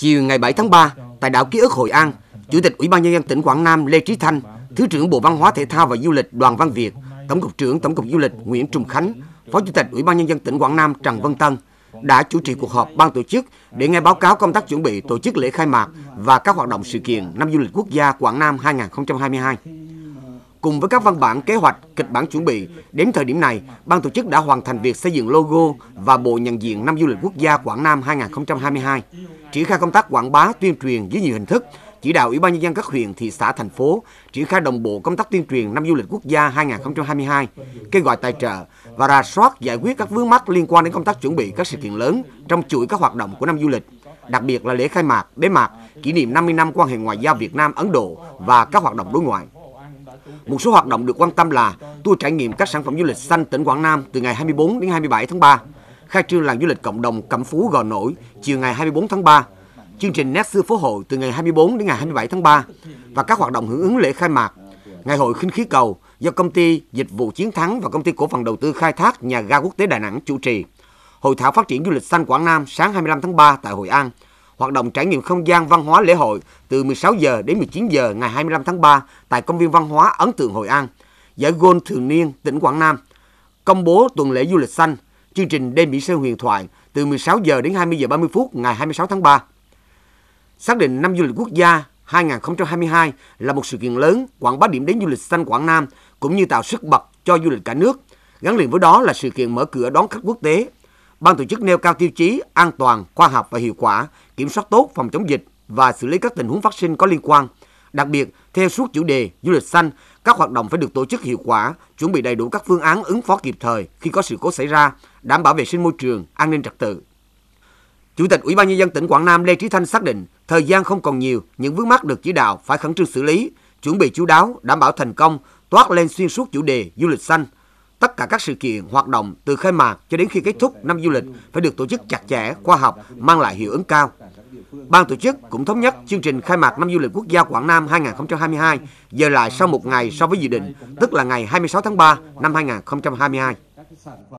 Chiều ngày 7 tháng 3, tại đảo Ký ức Hội An, Chủ tịch Ủy ban Nhân dân tỉnh Quảng Nam Lê Trí Thanh, Thứ trưởng Bộ Văn hóa Thể thao và Du lịch Đoàn Văn Việt, Tổng cục trưởng Tổng cục Du lịch Nguyễn Trung Khánh, Phó Chủ tịch Ủy ban Nhân dân tỉnh Quảng Nam Trần Văn Tân đã chủ trì cuộc họp ban tổ chức để nghe báo cáo công tác chuẩn bị tổ chức lễ khai mạc và các hoạt động sự kiện năm du lịch quốc gia Quảng Nam 2022. Cùng với các văn bản kế hoạch, kịch bản chuẩn bị, đến thời điểm này, ban tổ chức đã hoàn thành việc xây dựng logo và bộ nhận diện năm du lịch quốc gia Quảng Nam 2022, triển khai công tác quảng bá tuyên truyền dưới nhiều hình thức, chỉ đạo Ủy ban nhân dân các huyện, thị xã, thành phố triển khai đồng bộ công tác tuyên truyền năm du lịch quốc gia 2022, kêu gọi tài trợ và rà soát giải quyết các vướng mắc liên quan đến công tác chuẩn bị các sự kiện lớn trong chuỗi các hoạt động của năm du lịch, đặc biệt là lễ khai mạc, bế mạc, kỷ niệm 50 năm quan hệ ngoại giao Việt Nam Ấn Độ và các hoạt động đối ngoại. Một số hoạt động được quan tâm là tour trải nghiệm các sản phẩm du lịch xanh tỉnh Quảng Nam từ ngày 24 đến 27 tháng 3, khai trương làng du lịch cộng đồng Cẩm Phú Gò Nổi chiều ngày 24 tháng 3, chương trình nét xưa phố hội từ ngày 24 đến ngày 27 tháng 3 và các hoạt động hưởng ứng lễ khai mạc. Ngày hội khinh khí cầu do công ty Dịch vụ Chiến thắng và công ty cổ phần đầu tư khai thác nhà ga quốc tế Đà Nẵng chủ trì. Hội thảo phát triển du lịch xanh Quảng Nam sáng 25 tháng 3 tại Hội An – hoạt động trải nghiệm không gian văn hóa lễ hội từ 16 giờ đến 19 giờ ngày 25 tháng 3 tại Công viên Văn hóa Ấn tượng Hội An, giải gôn thường niên tỉnh Quảng Nam, công bố tuần lễ du lịch xanh, chương trình đêm Mỹ Sơn huyền thoại từ 16 giờ đến 20 giờ 30 phút ngày 26 tháng 3. Xác định năm du lịch quốc gia 2022 là một sự kiện lớn quảng bá điểm đến du lịch xanh Quảng Nam cũng như tạo sức bật cho du lịch cả nước. Gắn liền với đó là sự kiện mở cửa đón khách quốc tế Ban tổ chức nêu cao tiêu chí an toàn, khoa học và hiệu quả, kiểm soát tốt phòng chống dịch và xử lý các tình huống phát sinh có liên quan. Đặc biệt, theo suốt chủ đề du lịch xanh, các hoạt động phải được tổ chức hiệu quả, chuẩn bị đầy đủ các phương án ứng phó kịp thời khi có sự cố xảy ra, đảm bảo vệ sinh môi trường, an ninh trật tự. Chủ tịch Ủy ban nhân dân tỉnh Quảng Nam Lê Trí Thanh xác định, thời gian không còn nhiều, những vướng mắc được chỉ đạo phải khẩn trương xử lý, chuẩn bị chú đáo, đảm bảo thành công, toát lên xuyên suốt chủ đề du lịch xanh – Tất cả các sự kiện, hoạt động từ khai mạc cho đến khi kết thúc năm du lịch phải được tổ chức chặt chẽ, khoa học, mang lại hiệu ứng cao. Ban tổ chức cũng thống nhất chương trình khai mạc năm du lịch quốc gia Quảng Nam 2022 giờ lại sau một ngày so với dự định, tức là ngày 26 tháng 3 năm 2022.